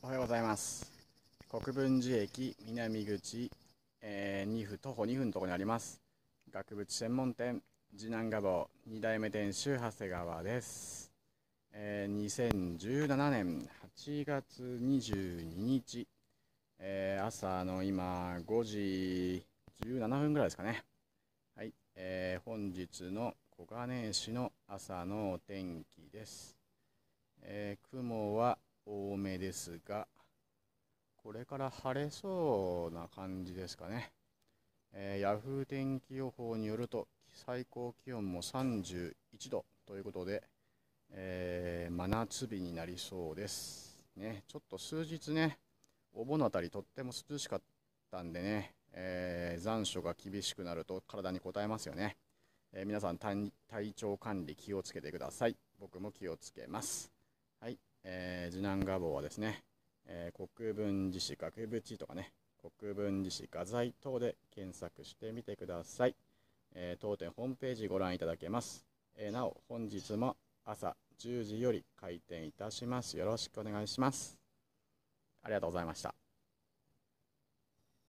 おはようございます。国分寺駅南口、えー、2分徒歩2分のところにあります。額縁専門店次男画坊2代目店主長谷川です、えー、2017年8月22日、えー、朝の今5時17分ぐらいですかねはい、えー、本日の小金井市の朝のお天気です、え雲は多めですが、これから晴れそうな感じですかね。えー、ヤフー天気予報によると、最高気温も31度ということで、えー、真夏日になりそうです。ね、ちょっと数日ね、お盆のあたりとっても涼しかったんでね、えー、残暑が厳しくなると体に応えますよね。えー、皆さん体調管理気をつけてください。僕も気をつけます。はい。えー、次男画坊はですね、えー、国分寺市学部地とかね、国分寺市画材等で検索してみてください。えー、当店ホームページご覧いただけます。えー、なお、本日も朝10時より開店いたします。よろしくお願いします。ありがとうございました。